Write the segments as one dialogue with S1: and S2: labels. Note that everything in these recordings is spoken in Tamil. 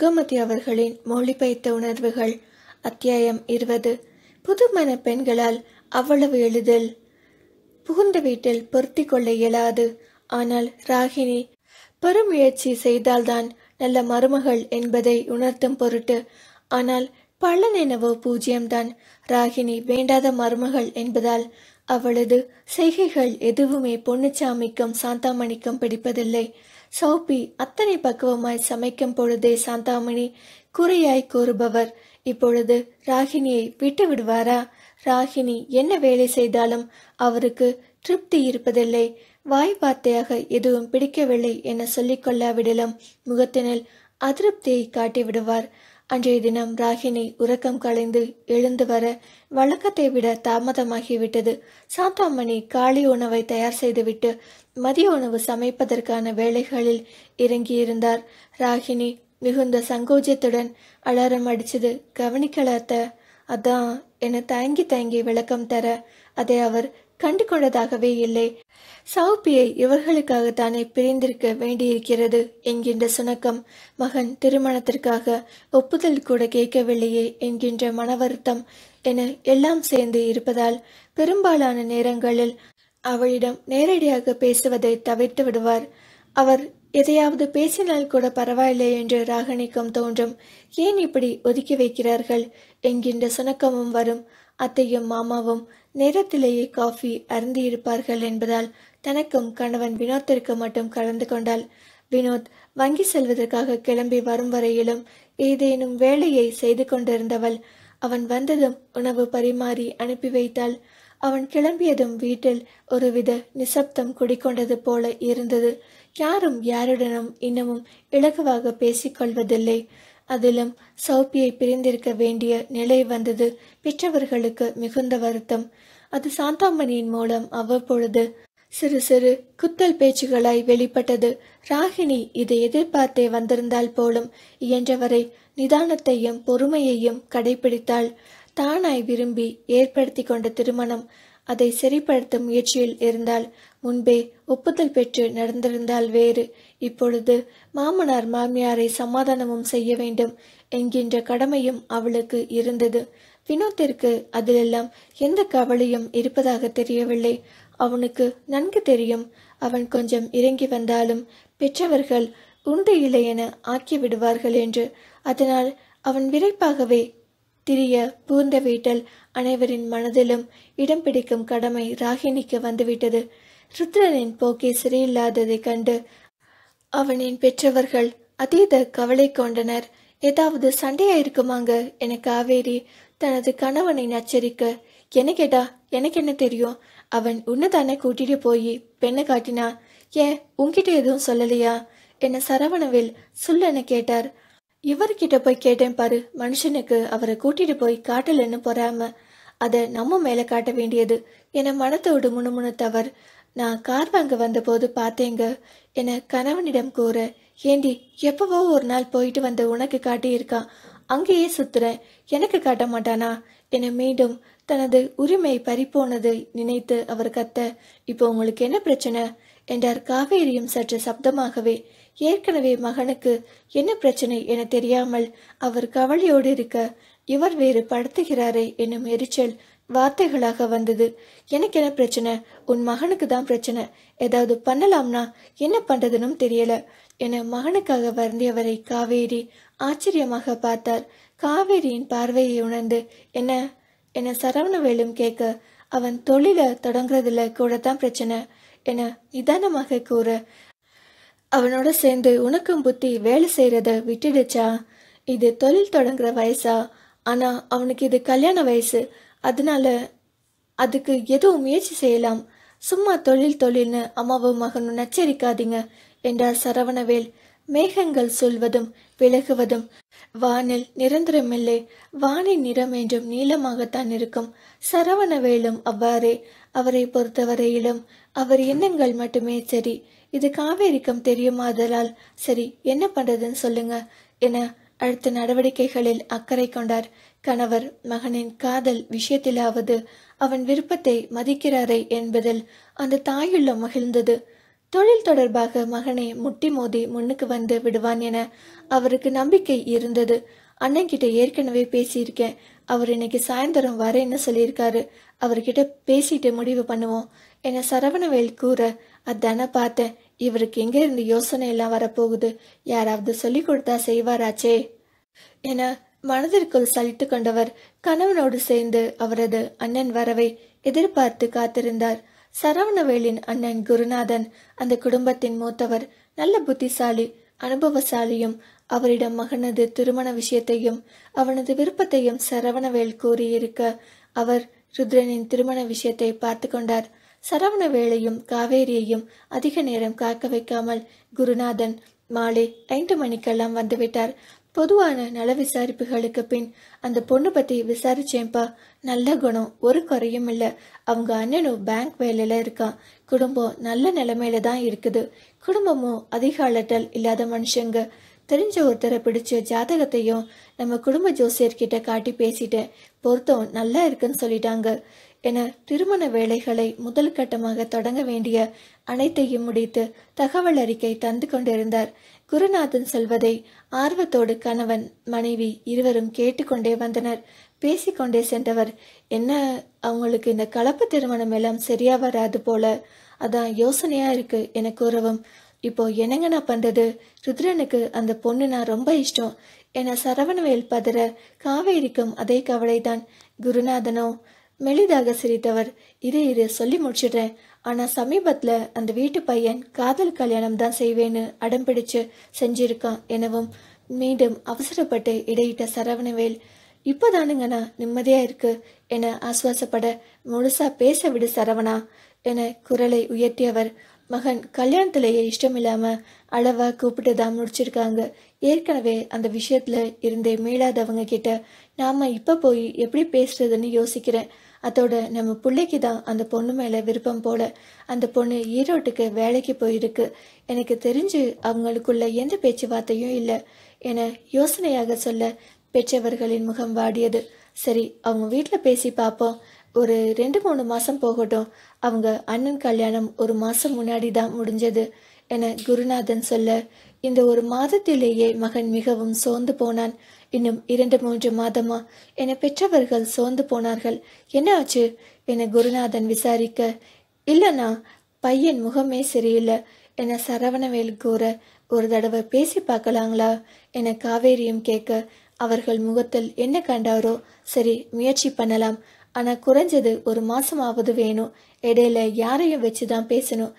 S1: கோமதி அவர்களின் மொழிபெயர்த்த உணர்வுகள் அத்தியாயம் இருபது புதுமண பெண்களால் அவ்வளவு எளிதில் புகுந்த வீட்டில் பொருத்தி கொள்ள இயலாது ஆனால் ராகினி பெருமுயற்சி செய்தால்தான் நல்ல மருமகள் என்பதை உணர்த்தும் பொருட்டு ஆனால் பலன் எனவோ பூஜ்யம்தான் ராகினி வேண்டாத மருமகள் என்பதால் அவளது செய்கைகள் எதுவுமே பொன்னுச்சாமிக்கும் சாந்தாமணிக்கும் பிடிப்பதில்லை சௌபி அத்தனை பக்குவமாய் சமைக்கும் பொழுதே சாந்தாமணி குறையாய் கூறுபவர் இப்பொழுது ராகினியை விட்டு விடுவாரா ராகினி என்ன வேலை செய்தாலும் அவருக்கு திருப்தி இருப்பதில்லை பார்த்தையாக எதுவும் பிடிக்கவில்லை என சொல்லிக்கொள்ளாவிடலும் முகத்தினில் அதிருப்தியை காட்டிவிடுவார் அன்றைய தினம் ராகினி உறக்கம் களைந்து எழுந்து வர வழக்கத்தை விட தாமதமாகிவிட்டது சாத்தாமணி காளி உணவை தயார் செய்துவிட்டு மதிய உணவு சமைப்பதற்கான வேலைகளில் இறங்கியிருந்தார் ராகினி மிகுந்த சங்கோஜத்துடன் அலாரம் அடிச்சது கவனிக்கலாத்த அதான் என தயங்கி தயங்கி விளக்கம் தர அதை அவர் கண்டு கொண்டதாகவே இல்லை சௌப்பியை இவர்களுக்காக தானே பிரிந்திருக்க வேண்டியிருக்கிறது என்கின்ற சுணக்கம் மகன் திருமணத்திற்காக ஒப்புதல் கூட கேட்கவில்லையே என்கின்ற மன வருத்தம் என எல்லாம் சேர்ந்து இருப்பதால் பெரும்பாலான நேரங்களில் அவளிடம் நேரடியாக பேசுவதை தவிர்த்து விடுவார் அவர் எதையாவது பேசினால் கூட பரவாயில்லை என்று ராகணிக்கம் தோன்றும் ஏன் இப்படி ஒதுக்கி வைக்கிறார்கள் என்கின்ற சுணக்கமும் வரும் அத்தையும் மாமாவும் நேரத்திலேயே காஃபி அருந்தியிருப்பார்கள் என்பதால் தனக்கும் கணவன் வினோத்திற்கு மட்டும் கலந்து கொண்டாள் வினோத் வங்கி செல்வதற்காக கிளம்பி வரும் வரையிலும் ஏதேனும் வேலையை செய்து கொண்டிருந்தவள் அவன் வந்ததும் உணவு பரிமாறி அனுப்பி வைத்தாள் அவன் கிளம்பியதும் வீட்டில் ஒருவித நிசப்தம் குடிக்கொண்டது போல இருந்தது யாரும் யாருடனும் இன்னமும் இலகுவாக பேசிக்கொள்வதில்லை அதிலும் சௌப்பியை பிரிந்திருக்க வேண்டிய நிலை வந்தது பெற்றவர்களுக்கு மிகுந்த வருத்தம் அது சாந்தாமணியின் மூலம் அவ்வப்பொழுது சிறு சிறு குத்தல் பேச்சுகளாய் வெளிப்பட்டது ராகினி இதை எதிர்பார்த்தே வந்திருந்தால் போலும் இயன்றவரை நிதானத்தையும் பொறுமையையும் கடைபிடித்தாள் தானாய் விரும்பி ஏற்படுத்தி கொண்ட திருமணம் அதை சரிப்படுத்த முயற்சியில் இருந்தால் முன்பே ஒப்புதல் பெற்று நடந்திருந்தால் வேறு இப்பொழுது மாமனார் மாமியாரை சமாதானமும் செய்ய வேண்டும் என்கின்ற கடமையும் அவளுக்கு இருந்தது வினோத்திற்கு அதிலெல்லாம் எந்த கவலையும் இருப்பதாக தெரியவில்லை அவனுக்கு நன்கு தெரியும் அவன் கொஞ்சம் இறங்கி வந்தாலும் பெற்றவர்கள் உண்டு இல்லை என ஆக்கிவிடுவார்கள் என்று அதனால் அவன் விரைப்பாகவே திரிய பூந்த வீட்டில் அனைவரின் மனதிலும் இடம் பிடிக்கும் கடமை ராகினிக்கு வந்துவிட்டது ருத்ரனின் போக்கே சரியில்லாததைக் கண்டு அவனின் பெற்றவர்கள் அதீத கவலை கொண்டனர் ஏதாவது சண்டையா இருக்குமாங்க என காவேரி தனது கணவனை நச்சரிக்க என்ன கேட்டா எனக்கு என்ன தெரியும் அவன் உன்னதானே கூட்டிட்டு போய் பெண்ணை காட்டினா ஏன் உன்கிட்ட எதுவும் சொல்லலையா என சரவணவில் சொல்லென கேட்டார் இவர்கிட்ட போய் கேட்டேன் பாரு மனுஷனுக்கு அவரை கூட்டிட்டு போய் காட்டலன்னு பொறாம அதை நம்ம மேல காட்ட வேண்டியது என மனத்தோடு முணுமுணுத்தவர் நான் கார் வாங்க வந்தபோது பார்த்தேங்க என கணவனிடம் கூற ஏண்டி எப்பவோ ஒரு நாள் போயிட்டு வந்த உனக்கு காட்டியிருக்கான் அங்கேயே சுத்துறேன் எனக்கு காட்ட மாட்டானா என மீண்டும் தனது உரிமை பறிப்போனதை நினைத்து அவர் கத்த இப்போ உங்களுக்கு என்ன பிரச்சனை என்றார் காவேரியும் சற்று சப்தமாகவே ஏற்கனவே மகனுக்கு என்ன பிரச்சனை என தெரியாமல் அவர் கவலையோடு இருக்க இவர் வேறு படுத்துகிறாரே என்னும் எரிச்சல் வார்த்தைகளாக வந்தது எனக்கு என்ன பிரச்சனை உன் மகனுக்கு தான் பிரச்சனை ஏதாவது பண்ணலாம்னா என்ன பண்றதுன்னு தெரியல என மகனுக்காக வருந்தியவரை காவேரி ஆச்சரியமாக பார்த்தார் காவேரியின் பார்வையை உணர்ந்து என்ன என வேலும் கேட்க அவன் தொழிலை தொடங்குறதுல கூட தான் பிரச்சனை என நிதானமாக கூற அவனோட சேர்ந்து உனக்கும் புத்தி வேலை செய்கிறத விட்டுடுச்சா இது தொழில் தொடங்குற வயசா ஆனால் அவனுக்கு இது கல்யாண வயசு அதனால அதுக்கு எதுவும் முயற்சி செய்யலாம் சும்மா தொழில் தொழில்னு அம்மாவும் மகனும் நச்சரிக்காதீங்க என்றார் சரவணவேல் மேகங்கள் சொல்வதும் விலகுவதும் வானில் நிரந்தரமில்லை வானின் நிறம் என்றும் நீளமாகத்தான் இருக்கும் சரவணவேலும் அவ்வாறே அவரை பொறுத்தவரையிலும் அவர் எண்ணங்கள் மட்டுமே சரி இது காவேரிக்கும் தெரியுமா அதலால் சரி என்ன பண்றதுன்னு சொல்லுங்க என அடுத்த நடவடிக்கைகளில் அக்கறை கொண்டார் கணவர் மகனின் காதல் விஷயத்திலாவது அவன் விருப்பத்தை மதிக்கிறாரே என்பதில் அந்த தாயுள்ள மகிழ்ந்தது தொழில் தொடர்பாக மகனை முட்டி மோதி முன்னுக்கு வந்து விடுவான் என அவருக்கு நம்பிக்கை இருந்தது அண்ணன்கிட்ட ஏற்கனவே பேசியிருக்கேன் அவர் இன்னைக்கு சாயந்தரம் வரேன்னு சொல்லியிருக்காரு அவர்கிட்ட பேசிட்டு முடிவு பண்ணுவோம் என சரவணவேல் கூற அதானே பார்த்தேன் இவருக்கு எங்க இருந்து யோசனை எல்லாம் வரப்போகுது யாராவது சொல்லி கொடுத்தா செய்வாராச்சே என மனதிற்குள் சலித்து கொண்டவர் கணவனோடு சேர்ந்து அவரது அண்ணன் வரவை எதிர்பார்த்து காத்திருந்தார் சரவணவேலின் அண்ணன் குருநாதன் அந்த குடும்பத்தின் மூத்தவர் நல்ல புத்திசாலி அனுபவசாலியும் அவரிடம் மகனது திருமண விஷயத்தையும் அவனது விருப்பத்தையும் சரவணவேல் கூறியிருக்க அவர் ருத்ரனின் திருமண விஷயத்தை பார்த்து கொண்டார் சரவண வேளையும் காவேரியையும் அதிக நேரம் காக்க வைக்காமல் குருநாதன் மாலை ஐந்து மணிக்கெல்லாம் வந்துவிட்டார் பொதுவான நல விசாரிப்புகளுக்கு பின் அந்த பொண்ணு பற்றி விசாரிச்சேன்பா நல்ல குணம் ஒரு குறையும் இல்லை அவங்க அண்ணனும் பேங்க் வேலையில் இருக்கான் குடும்பம் நல்ல நிலைமையில தான் இருக்குது குடும்பமும் அதிக அலட்டல் இல்லாத மனுஷங்க தெரிஞ்ச ஒருத்தரை பிடிச்ச ஜாதகத்தையும் நம்ம குடும்ப ஜோசியர்கிட்ட காட்டி பேசிட்டேன் பொருத்தம் நல்லா இருக்குன்னு சொல்லிட்டாங்க என திருமண வேலைகளை முதல் கட்டமாக தொடங்க வேண்டிய அனைத்தையும் முடித்து தகவல் அறிக்கை தந்து கொண்டிருந்தார் குருநாதன் செல்வதை ஆர்வத்தோடு கணவன் மனைவி இருவரும் கேட்டுக்கொண்டே வந்தனர் பேசிக்கொண்டே சென்றவர் என்ன அவங்களுக்கு இந்த கலப்பு திருமணம் எல்லாம் சரியா வராது போல அதான் யோசனையா இருக்கு என கூறவும் இப்போ என்னங்க நான் பண்றது ருத்ரனுக்கு அந்த பொண்ணுனா ரொம்ப இஷ்டம் என சரவணவேல் பதற காவேரிக்கும் அதே கவலைதான் குருநாதனோ மெளிதாக சிரித்தவர் இரு இரு சொல்லி முடிச்சிடுறேன் ஆனால் சமீபத்தில் அந்த வீட்டு பையன் காதல் கல்யாணம் தான் செய்வேன்னு அடம் பிடிச்சு செஞ்சிருக்கான் எனவும் மீண்டும் அவசரப்பட்டு இடையிட்ட சரவணவேல் இப்போதானுங்கண்ணா நிம்மதியாக இருக்கு என ஆஸ்வாசப்பட முழுசா பேச விடு சரவணா என குரலை உயர்த்தியவர் மகன் கல்யாணத்திலேயே இஷ்டமில்லாமல் அளவா கூப்பிட்டு தான் முடிச்சிருக்காங்க ஏற்கனவே அந்த விஷயத்துல இருந்தே மீளாதவங்க கிட்ட நாம இப்ப போய் எப்படி பேசுறதுன்னு யோசிக்கிறேன் அதோட நம்ம பிள்ளைக்கு தான் அந்த பொண்ணு மேலே விருப்பம் போல அந்த பொண்ணு ஈரோட்டுக்கு வேலைக்கு போயிருக்கு எனக்கு தெரிஞ்சு அவங்களுக்குள்ள எந்த பேச்சுவார்த்தையும் இல்லை என யோசனையாக சொல்ல பெற்றவர்களின் முகம் வாடியது சரி அவங்க வீட்டில் பேசி பார்ப்போம் ஒரு ரெண்டு மூணு மாதம் போகட்டும் அவங்க அண்ணன் கல்யாணம் ஒரு மாதம் முன்னாடி தான் முடிஞ்சது என குருநாதன் சொல்ல இந்த ஒரு மாதத்திலேயே மகன் மிகவும் சோர்ந்து போனான் இன்னும் இரண்டு மூன்று மாதமா என்னை பெற்றவர்கள் சோர்ந்து போனார்கள் என்ன ஆச்சு என குருநாதன் விசாரிக்க இல்லனா பையன் முகமே சரியில்லை என சரவணவேல் கூற ஒரு தடவை பேசி பார்க்கலாங்களா என காவேரியும் கேட்க அவர்கள் முகத்தில் என்ன கண்டாரோ சரி முயற்சி பண்ணலாம் ஆனால் குறைஞ்சது ஒரு மாசமாவது வேணும் இடையில யாரையும் வச்சு தான் பேசணும்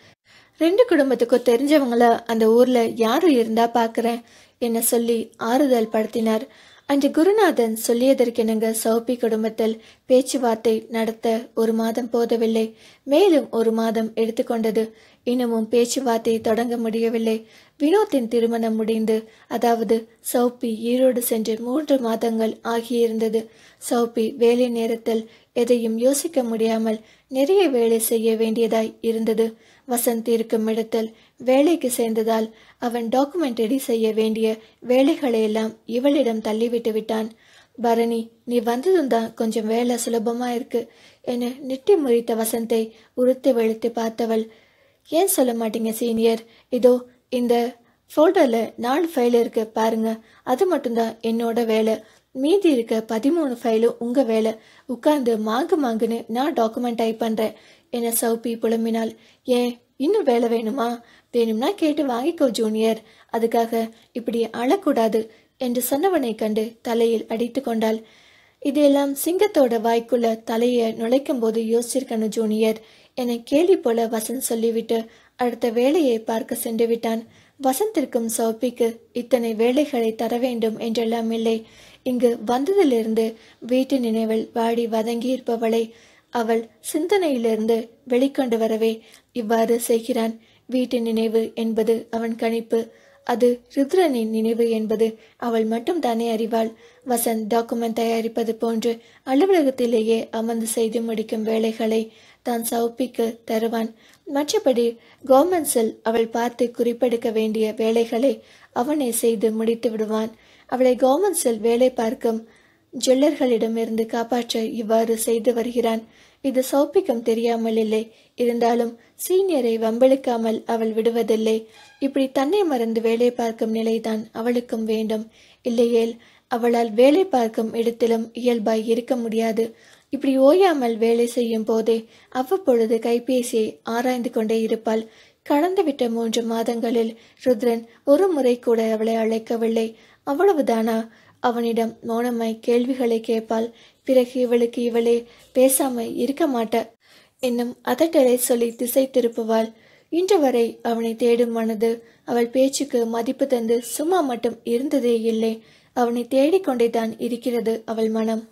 S1: ரெண்டு குடும்பத்துக்கும் தெரிஞ்சவங்கள அந்த ஊர்ல யாரு இருந்தா பாக்குறேன் என்ன சொல்லி ஆறுதல் படுத்தினார் அன்று குருநாதன் சொல்லியதற்கெனங்க சௌபி குடும்பத்தில் பேச்சுவார்த்தை நடத்த ஒரு மாதம் போதவில்லை மேலும் ஒரு மாதம் எடுத்துக்கொண்டது இன்னமும் பேச்சுவார்த்தை தொடங்க முடியவில்லை வினோத்தின் திருமணம் முடிந்து அதாவது சௌப்பி ஈரோடு சென்று மூன்று மாதங்கள் ஆகியிருந்தது சௌப்பி வேலை நேரத்தில் எதையும் யோசிக்க முடியாமல் நிறைய வேலை செய்ய வேண்டியதாய் இருந்தது வசந்த் இருக்கும் இடத்தில் வேலைக்கு சேர்ந்ததால் அவன் டாக்குமெண்ட் ரெடி செய்ய வேண்டிய வேலைகளையெல்லாம் இவளிடம் தள்ளிவிட்டு விட்டான் பரணி நீ வந்ததும் தான் கொஞ்சம் வேலை சுலபமா இருக்கு என நிட்டி முறித்த வசந்தை உறுத்து வெளுத்து பார்த்தவள் ஏன் சொல்ல மாட்டீங்க சீனியர் இதோ இந்த ஃபோல்டரில் நாலு ஃபைல் இருக்கு பாருங்க அது மட்டும்தான் என்னோட வேலை மீதி இருக்க பதிமூணு ஃபைலும் உங்கள் வேலை உட்காந்து மாங்கு மாங்குன்னு நான் டாக்குமெண்ட் டைப் பண்ணுறேன் என சௌபி புலம்பினால் ஏன் இன்னும் வேலை வேணுமா வேணும்னா கேட்டு வாங்கிக்கோ ஜூனியர் அதுக்காக இப்படி அழக்கூடாது என்று சொன்னவனை கண்டு தலையில் அடித்து கொண்டாள் இதையெல்லாம் சிங்கத்தோட வாய்க்குள்ள தலையை நுழைக்கும் போது யோசிச்சிருக்கணும் ஜூனியர் என கேள்வி போல வசந்த் சொல்லிவிட்டு அடுத்த வேலையை பார்க்க சென்று விட்டான் வசந்திற்கும் சௌப்பிக்கு இத்தனை வேலைகளை தர வேண்டும் என்றெல்லாம் இல்லை இங்கு வந்ததிலிருந்து வீட்டு நினைவில் வாடி வதங்கி இருப்பவளை அவள் சிந்தனையிலிருந்து வெளிக்கொண்டு வரவே இவ்வாறு செய்கிறான் வீட்டு நினைவு என்பது அவன் கணிப்பு அது ருத்ரனின் நினைவு என்பது அவள் மட்டும் தானே அறிவாள் வசந்த் டாக்குமெண்ட் தயாரிப்பது போன்று அலுவலகத்திலேயே அமர்ந்து செய்து முடிக்கும் வேலைகளை தான் சௌப்பிக்கு தருவான் மற்றபடி கவர்மெண்ட்ஸில் அவள் பார்த்து குறிப்பெடுக்க வேண்டிய வேலைகளை அவனை செய்து முடித்து விடுவான் அவளை கவர்மெண்ட்ஸில் வேலை பார்க்கும் இருந்து காப்பாற்ற இவ்வாறு செய்து வருகிறான் இது சௌப்பிக்கம் தெரியாமல் இல்லை இருந்தாலும் சீனியரை வம்பளிக்காமல் அவள் விடுவதில்லை இப்படி தன்னை மறந்து வேலை பார்க்கும் நிலைதான் அவளுக்கும் வேண்டும் இல்லையேல் அவளால் வேலை பார்க்கும் இடத்திலும் இயல்பாய் இருக்க முடியாது இப்படி ஓயாமல் வேலை செய்யும் போதே அவ்வப்பொழுது கைபேசியை ஆராய்ந்து கொண்டே இருப்பாள் கடந்துவிட்ட மூன்று மாதங்களில் ருத்ரன் ஒரு முறை கூட அவளை அழைக்கவில்லை அவ்வளவுதானா அவனிடம் மௌனமாய் கேள்விகளை கேட்பாள் பிறகு இவளுக்கு இவளே பேசாமல் இருக்க மாட்ட என்னும் அதட்டலை சொல்லி திசை திருப்புவாள் இன்று வரை அவனை தேடும் மனது அவள் பேச்சுக்கு மதிப்பு தந்து சும்மா மட்டும் இருந்ததே இல்லை அவனை தேடிக்கொண்டே தான் இருக்கிறது அவள் மனம்